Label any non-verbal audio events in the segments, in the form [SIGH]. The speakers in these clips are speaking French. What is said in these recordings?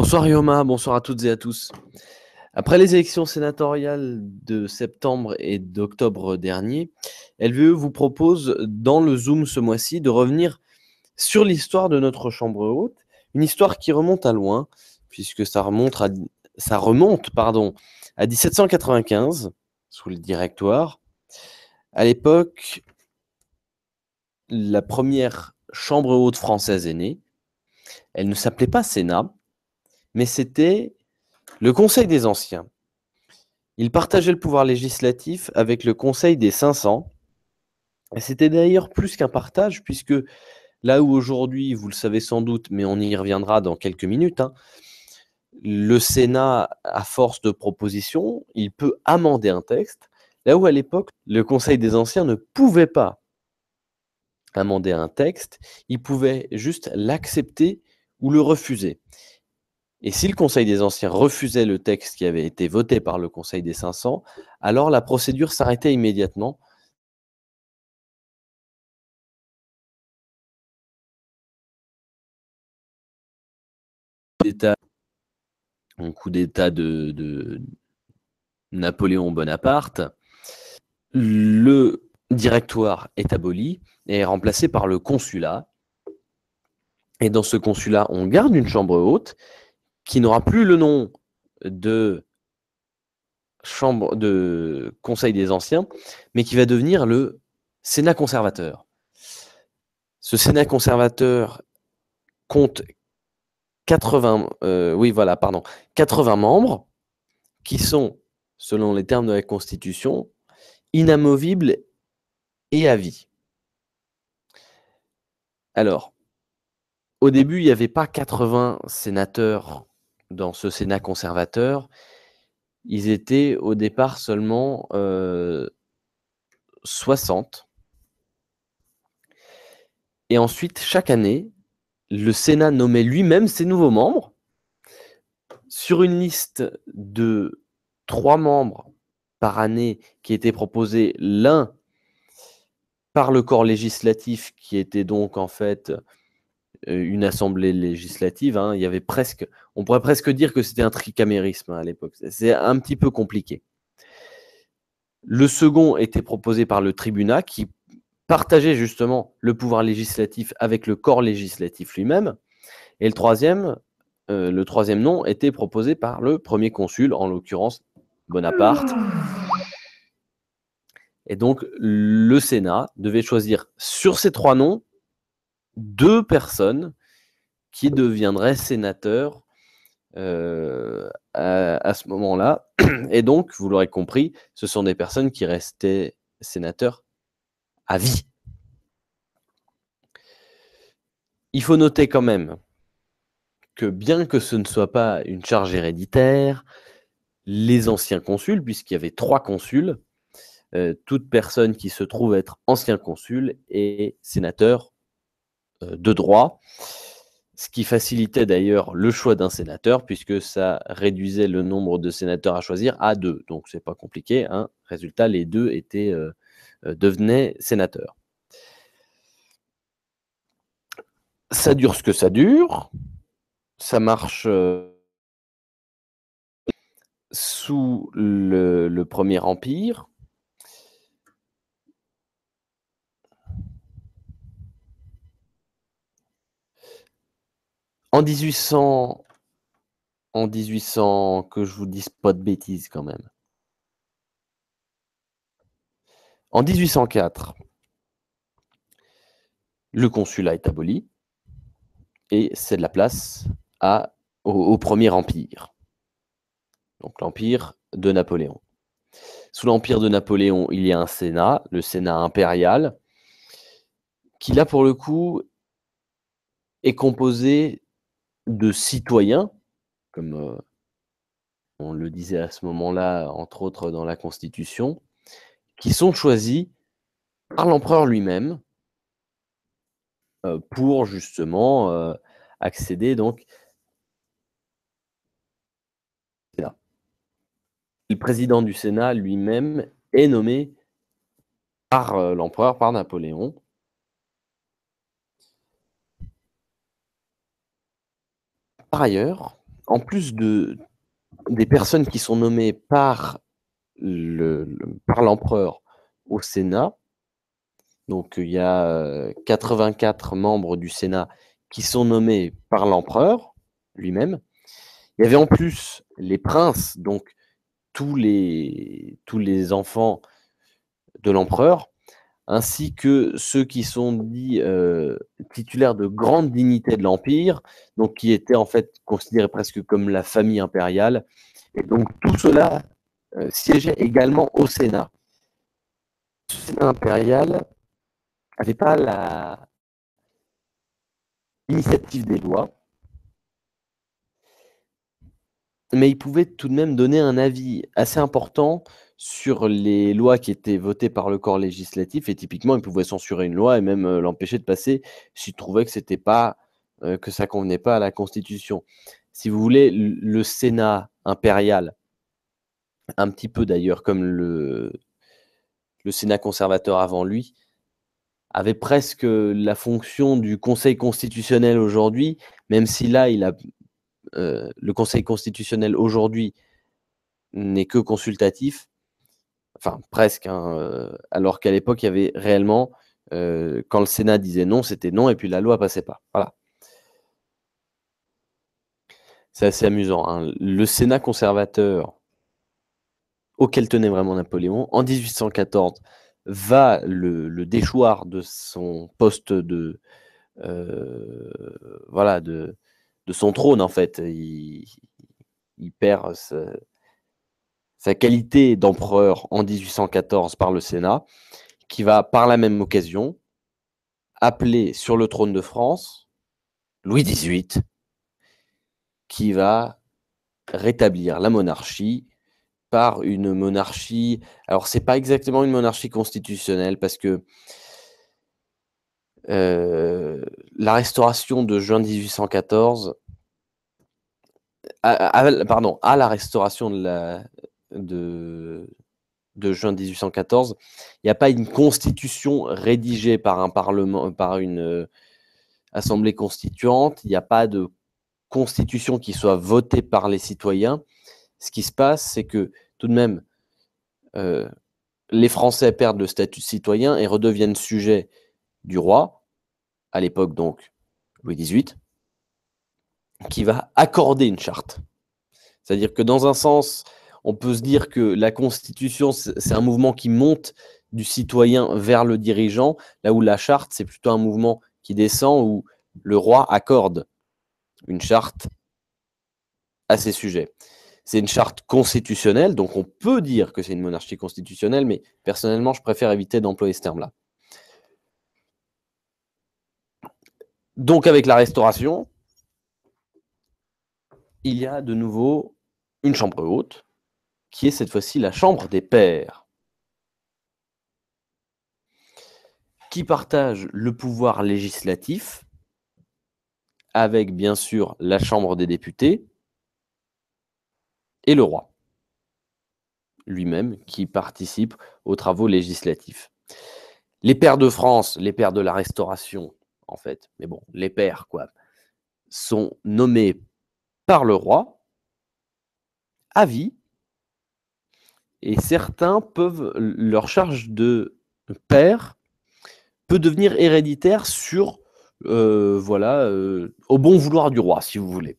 Bonsoir Yoma, bonsoir à toutes et à tous. Après les élections sénatoriales de septembre et d'octobre dernier, LVE vous propose dans le Zoom ce mois-ci de revenir sur l'histoire de notre Chambre haute, une histoire qui remonte à loin, puisque ça remonte à, ça remonte, à 1795, sous le Directoire. À l'époque, la première Chambre haute française est née. Elle ne s'appelait pas Sénat, mais c'était le Conseil des Anciens. Il partageait le pouvoir législatif avec le Conseil des 500. Et c'était d'ailleurs plus qu'un partage, puisque là où aujourd'hui, vous le savez sans doute, mais on y reviendra dans quelques minutes, hein, le Sénat, à force de propositions, il peut amender un texte, là où à l'époque, le Conseil des Anciens ne pouvait pas amender un texte, il pouvait juste l'accepter ou le refuser. Et si le Conseil des anciens refusait le texte qui avait été voté par le Conseil des 500, alors la procédure s'arrêtait immédiatement. Un coup d'État de, Napoléon Bonaparte, le directoire est aboli et est remplacé par le consulat. Et dans ce consulat, on garde une chambre haute qui n'aura plus le nom de chambre de Conseil des Anciens, mais qui va devenir le Sénat conservateur. Ce Sénat conservateur compte 80, euh, oui, voilà, pardon, 80 membres qui sont, selon les termes de la Constitution, inamovibles et à vie. Alors, au début, il n'y avait pas 80 sénateurs dans ce Sénat conservateur, ils étaient au départ seulement 60. Euh, Et ensuite, chaque année, le Sénat nommait lui-même ses nouveaux membres sur une liste de trois membres par année qui étaient proposés l'un par le corps législatif qui était donc en fait euh, une assemblée législative. Hein, il y avait presque, on pourrait presque dire que c'était un tricamérisme hein, à l'époque. C'est un petit peu compliqué. Le second était proposé par le tribunat qui partageait justement le pouvoir législatif avec le corps législatif lui-même. Et le troisième, euh, le troisième nom était proposé par le premier consul, en l'occurrence Bonaparte. Et donc le Sénat devait choisir sur ces trois noms deux personnes qui deviendraient sénateurs euh, à, ce moment-là. [CLEARS THROAT] Et donc, vous l'aurez compris, ce sont des personnes qui restaient sénateurs à vie. Il faut noter quand même que bien que ce ne soit pas une charge héréditaire, les anciens consuls, puisqu'il y avait trois consuls, euh, toute personne qui se trouve être ancien consul est sénateur euh, de droit ce qui facilitait d'ailleurs le choix d'un sénateur, puisque ça réduisait le nombre de sénateurs à choisir à deux. Donc c'est pas compliqué. Hein. Résultat, les deux étaient, euh, euh, devenaient sénateurs. Ça dure ce que ça dure. Ça marche euh, sous le Premier Empire. En 1800, en 1800, que je vous dise pas de bêtises quand même. En 1804, le consulat est aboli et c'est de la place à, au, au premier empire. Donc l'empire de Napoléon. Sous l'empire de Napoléon, il y a un Sénat, le Sénat impérial, qui là pour le coup est composé de citoyens, comme euh, on le disait à ce moment-là, entre autres dans la Constitution, qui sont choisis par l'empereur lui-même euh, pour justement euh, accéder donc Le président du Sénat lui-même est nommé par l'empereur, par Napoléon. Par ailleurs, en plus de des personnes qui sont nommées par le, par l'empereur au Sénat, donc il y a 84 euh, membres du Sénat qui sont nommés par l'empereur lui-même. Il y avait en plus les princes, donc tous les tous les enfants de l'empereur ainsi que ceux qui sont dits euh, titulaires de grande dignité de l'Empire, donc qui étaient en fait considérés presque comme la famille impériale. Et donc tout cela euh, siégeait également au Sénat. Ce Sénat impérial n'avait pas l'initiative des lois, mais il pouvait tout de même donner un avis assez important sur les lois qui étaient votées par le corps législatif et typiquement ils pouvaient censurer une loi et même euh, l'empêcher de passer s'il trouvaient que c'était pas euh, que ça convenait pas à la Constitution. Si vous voulez, le Sénat impérial, un petit peu d'ailleurs comme le, le Sénat conservateur avant lui, avait presque la fonction du Conseil constitutionnel aujourd'hui, même si là, il a, euh, le Conseil constitutionnel aujourd'hui n'est que consultatif, enfin presque, hein, euh, alors qu'à l'époque, il y avait réellement, euh, quand le Sénat disait non, c'était non, et puis la loi passait pas. Voilà. C'est assez amusant. Hein. Le Sénat conservateur, auquel tenait vraiment Napoléon, en 1814, va le, déchoir de son poste de. Euh, voilà, de, son trône, en fait. Il, il perd ce, sa qualité d'empereur en 1814 par le Sénat, qui va par la même occasion appeler sur le trône de France Louis XVIII, qui va rétablir la monarchie par une monarchie. Alors, c'est pas exactement une monarchie constitutionnelle parce que euh, la restauration de juin 1814, pardon, à la restauration de la, de, juin 1814, il n'y a pas une constitution rédigée par un parlement, par une euh, assemblée constituante, il n'y a pas de constitution qui soit votée par les citoyens. Ce qui se passe, c'est que tout de même, euh, les Français perdent le statut de citoyen et redeviennent sujets du roi, à l'époque donc Louis XVIII, qui va accorder une charte. C'est-à-dire que dans un sens, on peut se dire que la Constitution, c'est un mouvement qui monte du citoyen vers le dirigeant, là où la charte, c'est plutôt un mouvement qui descend, où le roi accorde une charte à ses sujets. C'est une charte constitutionnelle, donc on peut dire que c'est une monarchie constitutionnelle, mais personnellement, je préfère éviter d'employer ce terme-là. Donc avec la restauration, il y a de nouveau une chambre haute, qui est cette fois-ci la Chambre des pères qui partage le pouvoir législatif avec bien sûr la Chambre des députés et le roi lui-même qui participe aux travaux législatifs. Les pères de France, les pères de la Restauration, en fait, mais bon, les pères, quoi, sont nommés par le roi à vie et certains peuvent, leur charge de père peut devenir héréditaire sur, euh, voilà, euh, au bon vouloir du roi, si vous voulez.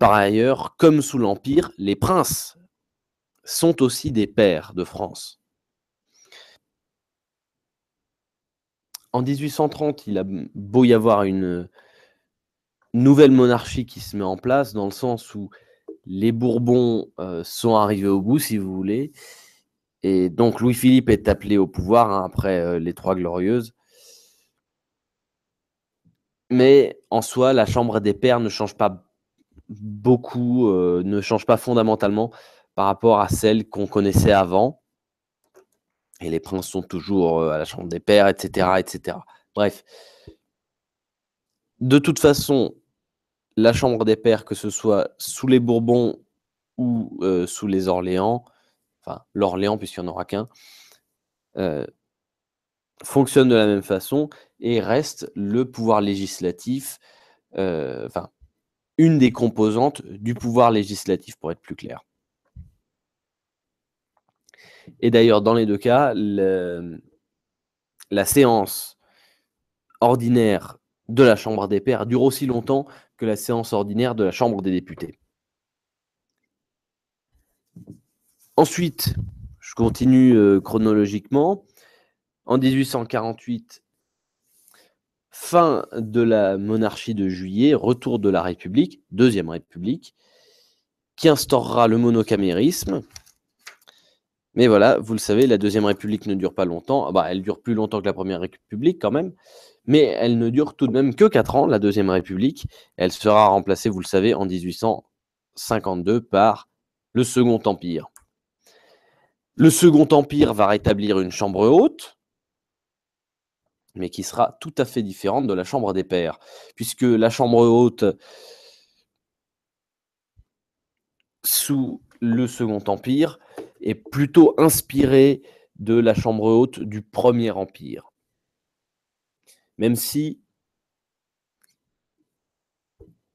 Par ailleurs, comme sous l'Empire, les princes sont aussi des pères de France. En 1830, il a beau y avoir une nouvelle monarchie qui se met en place, dans le sens où les Bourbons euh, sont arrivés au bout, si vous voulez. Et donc Louis-Philippe est appelé au pouvoir hein, après euh, les Trois Glorieuses. Mais en soi, la Chambre des Pères ne change pas beaucoup, euh, ne change pas fondamentalement par rapport à celle qu'on connaissait avant. Et les princes sont toujours à la Chambre des Pères, etc., etc. Bref. De toute façon, la Chambre des Pairs, que ce soit sous les Bourbons ou euh, sous les Orléans, enfin l'Orléans puisqu'il n'y en aura qu'un, euh, fonctionne de la même façon et reste le pouvoir législatif, euh, enfin une des composantes du pouvoir législatif pour être plus clair. Et d'ailleurs, dans les deux cas, la séance ordinaire de la Chambre des pairs dure aussi longtemps que la séance ordinaire de la Chambre des députés. Ensuite, je continue euh, chronologiquement. En 1848, fin de la monarchie de juillet, retour de la République, deuxième République, qui instaurera le monocamérisme. Mais voilà, vous le savez, la deuxième République ne dure pas longtemps. Ah bah, elle dure plus longtemps que la première République quand même mais elle ne dure tout de même que 4 ans, la Deuxième République. Elle sera remplacée, vous le savez, en 1852 par le Second Empire. Le Second Empire va rétablir une chambre haute, mais qui sera tout à fait différente de la chambre des Pères, puisque la chambre haute, sous le Second Empire, est plutôt inspirée de la chambre haute du Premier Empire. Même si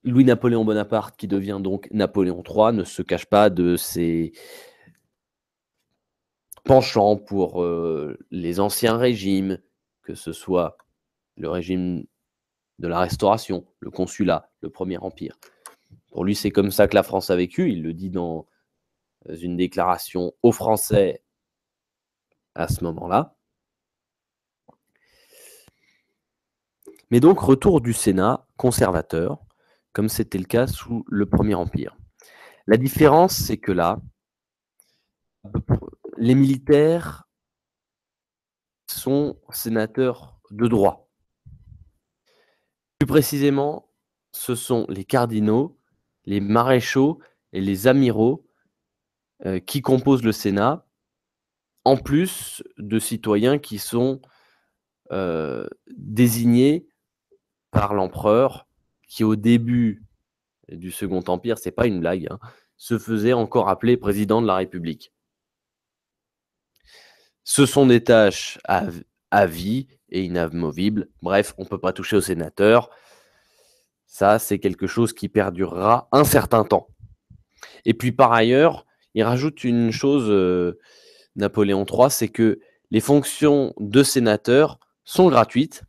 Louis-Napoléon Bonaparte, qui devient donc Napoléon III, ne se cache pas de ses penchants pour euh, les anciens régimes, que ce soit le régime de la Restauration, le Consulat, le Premier Empire. Pour lui, c'est comme ça que la France a vécu. Il le dit dans une déclaration aux Français à ce moment-là. Mais donc, retour du Sénat conservateur, comme c'était le cas sous le Premier Empire. La différence, c'est que là, les militaires sont sénateurs de droit. Plus précisément, ce sont les cardinaux, les maréchaux et les amiraux euh, qui composent le Sénat, en plus de citoyens qui sont euh, désignés par l'empereur qui, au début du Second Empire, c'est pas une blague, hein, se faisait encore appeler président de la République. Ce sont des tâches à, vie et inamovibles. Bref, on ne peut pas toucher aux sénateurs. Ça, c'est quelque chose qui perdurera un certain temps. Et puis par ailleurs, il rajoute une chose, euh, Napoléon III, c'est que les fonctions de sénateur sont gratuites,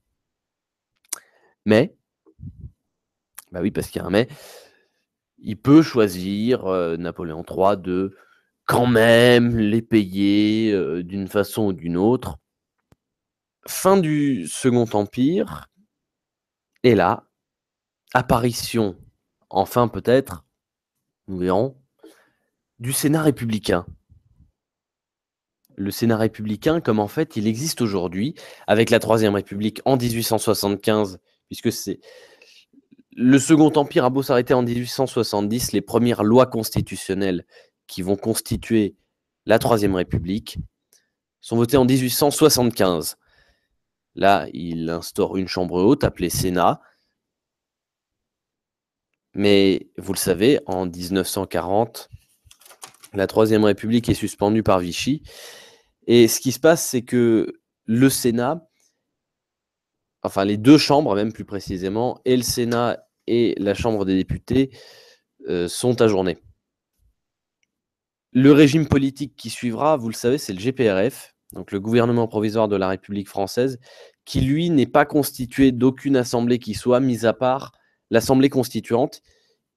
mais, bah oui, parce qu'il a mais, il peut choisir euh, Napoléon III de quand même les payer euh, d'une façon ou d'une autre. Fin du Second Empire, et là, apparition, enfin peut-être, nous verrons, du Sénat républicain. Le Sénat républicain, comme en fait il existe aujourd'hui, avec la Troisième République en 1875 puisque c'est le Second Empire a beau s'arrêter en 1870, les premières lois constitutionnelles qui vont constituer la Troisième République sont votées en 1875. Là, il instaure une chambre haute appelée Sénat. Mais vous le savez, en 1940, la Troisième République est suspendue par Vichy. Et ce qui se passe, c'est que le Sénat enfin les deux chambres même plus précisément, et le Sénat et la Chambre des députés euh, sont ajournées. Le régime politique qui suivra, vous le savez, c'est le GPRF, donc le gouvernement provisoire de la République française, qui lui n'est pas constitué d'aucune assemblée qui soit, mise à part l'assemblée constituante,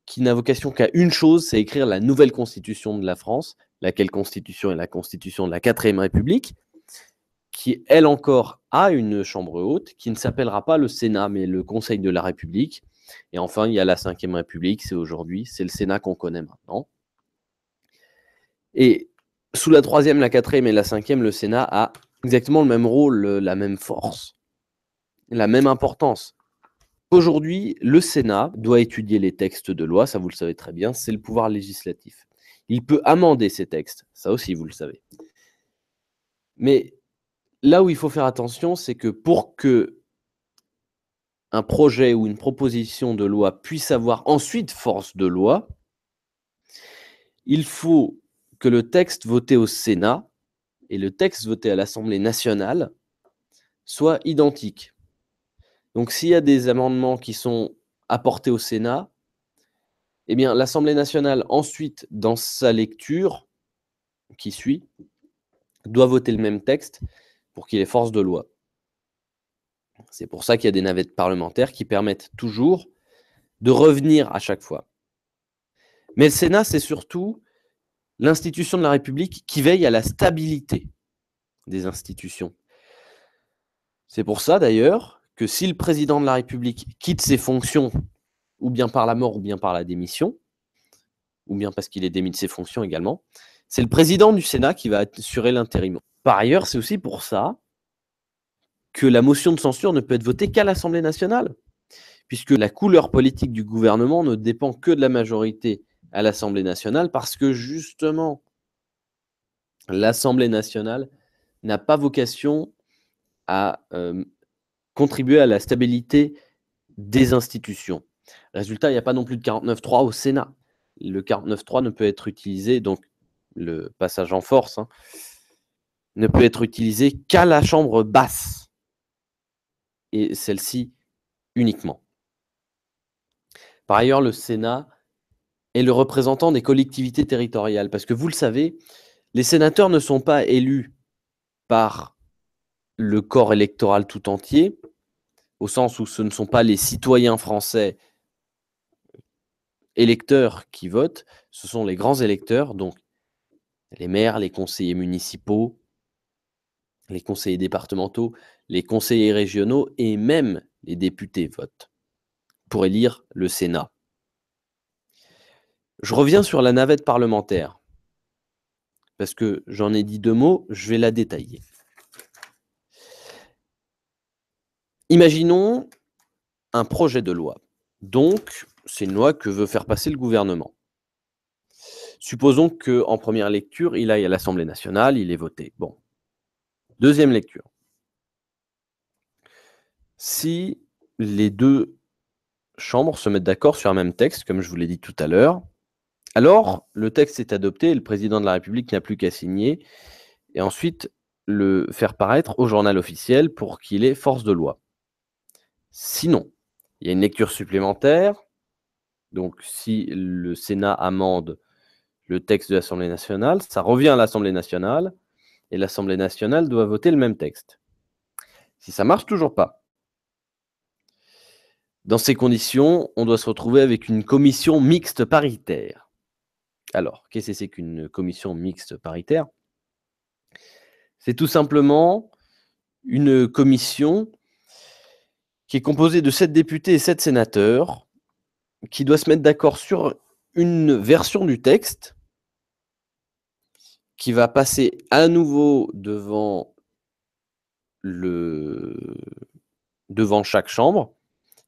qui n'a vocation qu'à une chose, c'est écrire la nouvelle constitution de la France, laquelle constitution est la constitution de la quatrième république, qui, elle encore, a une chambre haute, qui ne s'appellera pas le Sénat, mais le Conseil de la République. Et enfin, il y a la Ve République, c'est aujourd'hui, c'est le Sénat qu'on connaît maintenant. Et sous la troisième, la quatrième et la cinquième, le Sénat a exactement le même rôle, euh, la même force, la même importance. Aujourd'hui, le Sénat doit étudier les textes de loi, ça vous le savez très bien, c'est le pouvoir législatif. Il peut amender ces textes, ça aussi vous le savez. Mais là où il faut faire attention, c'est que pour que un projet ou une proposition de loi puisse avoir ensuite force de loi, il faut que le texte voté au Sénat et le texte voté à l'Assemblée nationale soient identiques. Donc s'il y a des amendements qui sont apportés au Sénat, eh bien l'Assemblée nationale ensuite dans sa lecture qui suit doit voter le même texte pour qu'il ait force de loi. C'est pour ça qu'il y a des navettes parlementaires qui permettent toujours de revenir à chaque fois. Mais le Sénat, c'est surtout l'institution de la République qui veille à la stabilité des institutions. C'est pour ça d'ailleurs que si le président de la République quitte ses fonctions, ou bien par la mort, ou bien par la démission, ou bien parce qu'il est démis de ses fonctions également, c'est le président du Sénat qui va assurer l'intérim. Par ailleurs, c'est aussi pour ça que la motion de censure ne peut être votée qu'à l'Assemblée nationale, puisque la couleur politique du gouvernement ne dépend que de la majorité à l'Assemblée nationale, parce que justement, l'Assemblée nationale n'a pas vocation à euh, contribuer à la stabilité des institutions. Résultat, il n'y a pas non plus de 49.3 au Sénat. Le 49.3 ne peut être utilisé, donc le passage en force, hein, ne peut être utilisé qu'à la chambre basse, et celle-ci uniquement. Par ailleurs, le Sénat est le représentant des collectivités territoriales, parce que vous le savez, les sénateurs ne sont pas élus par le corps électoral tout entier, au sens où ce ne sont pas les citoyens français électeurs qui votent, ce sont les grands électeurs, donc les maires, les conseillers municipaux, les conseillers départementaux, les conseillers régionaux et même les députés votent pour élire le Sénat. Je reviens sur la navette parlementaire, parce que j'en ai dit deux mots, je vais la détailler. Imaginons un projet de loi. Donc, c'est une loi que veut faire passer le gouvernement. Supposons qu'en première lecture, il aille à l'Assemblée nationale, il est voté. Bon, Deuxième lecture. Si les deux chambres se mettent d'accord sur un même texte, comme je vous l'ai dit tout à l'heure, alors le texte est adopté et le président de la République n'a plus qu'à signer et ensuite le faire paraître au journal officiel pour qu'il ait force de loi. Sinon, il y a une lecture supplémentaire. Donc si le Sénat amende le texte de l'Assemblée nationale, ça revient à l'Assemblée nationale et l'Assemblée nationale doit voter le même texte. Si ça marche toujours pas, dans ces conditions, on doit se retrouver avec une commission mixte paritaire. Alors, qu'est-ce que c'est qu'une commission mixte paritaire C'est tout simplement une commission qui est composée de sept députés et sept sénateurs qui doit se mettre d'accord sur une version du texte qui va passer à nouveau devant, le... devant chaque chambre.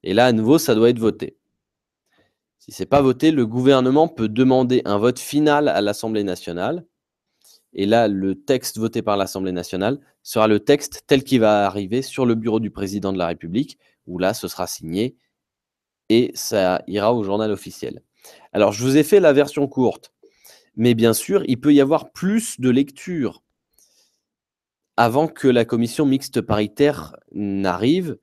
Et là, à nouveau, ça doit être voté. Si c'est pas voté, le gouvernement peut demander un vote final à l'Assemblée nationale. Et là, le texte voté par l'Assemblée nationale sera le texte tel qu'il va arriver sur le bureau du président de la République, où là, ce sera signé et ça ira au journal officiel. Alors, je vous ai fait la version courte mais bien sûr, il peut y avoir plus de lectures avant que la commission mixte paritaire n'arrive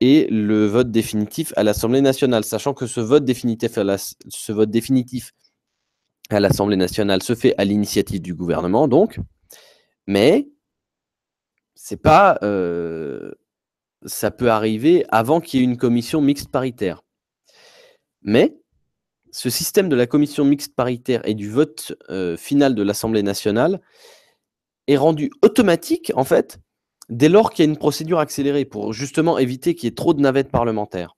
et le vote définitif à l'Assemblée nationale, sachant que ce vote définitif à ce vote définitif à l'Assemblée nationale se fait à l'initiative du gouvernement, donc, mais c'est pas, euh, ça peut arriver avant qu'il y ait une commission mixte paritaire. Mais ce système de la commission mixte paritaire et du vote euh, final de l'Assemblée nationale est rendu automatique, en fait, dès lors qu'il y a une procédure accélérée, pour justement éviter qu'il y ait trop de navettes parlementaires.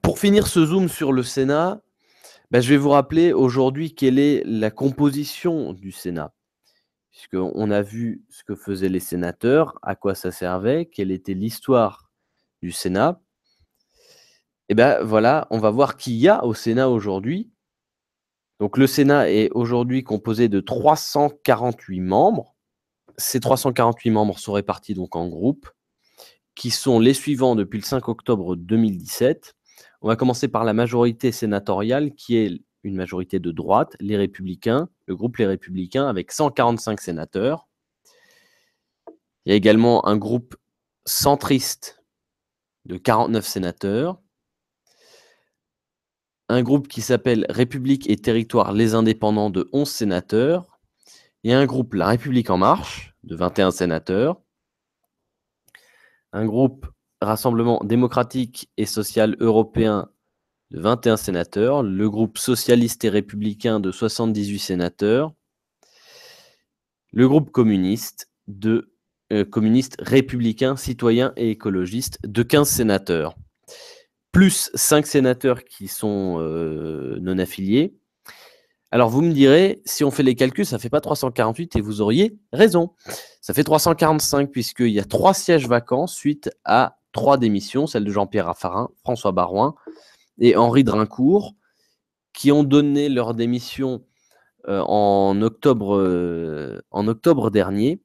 Pour finir ce zoom sur le Sénat, ben, je vais vous rappeler aujourd'hui quelle est la composition du Sénat. Puisqu'on a vu ce que faisaient les sénateurs, à quoi ça servait, quelle était l'histoire du Sénat eh bien voilà, on va voir qui y a au Sénat aujourd'hui. Donc le Sénat est aujourd'hui composé de 348 membres. Ces 348 membres sont répartis donc en groupes, qui sont les suivants depuis le 5 octobre 2017. On va commencer par la majorité sénatoriale, qui est une majorité de droite, les Républicains, le groupe Les Républicains, avec 145 sénateurs. Il y a également un groupe centriste de 49 sénateurs un groupe qui s'appelle République et territoire les Indépendants de 11 sénateurs, et un groupe La République en marche de 21 sénateurs, un groupe Rassemblement démocratique et social européen de 21 sénateurs, le groupe socialiste et républicain de 78 sénateurs, le groupe communiste de euh, communistes républicains républicain, et écologistes de 15 sénateurs plus cinq sénateurs qui sont euh, non affiliés. Alors vous me direz, si on fait les calculs, ça ne fait pas 348 et vous auriez raison. Ça fait 345 puisqu'il y a trois sièges vacants suite à trois démissions, celle de Jean-Pierre Raffarin, François Barouin et Henri Drincourt, qui ont donné leur démission euh, en, octobre, euh, en octobre dernier.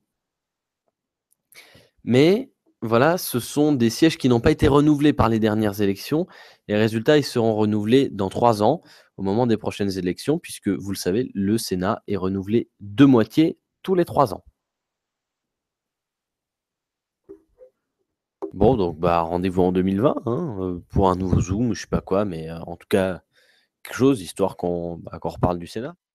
Mais voilà, ce sont des sièges qui n'ont pas été renouvelés par les dernières élections. Les résultats, ils seront renouvelés dans trois ans, au moment des prochaines élections, puisque, vous le savez, le Sénat est renouvelé de moitié tous les trois ans. Bon, donc bah, rendez-vous en 2020 hein, euh, pour un nouveau Zoom, je sais pas quoi, mais euh, en tout cas, quelque chose, histoire qu'on bah, reparle du Sénat.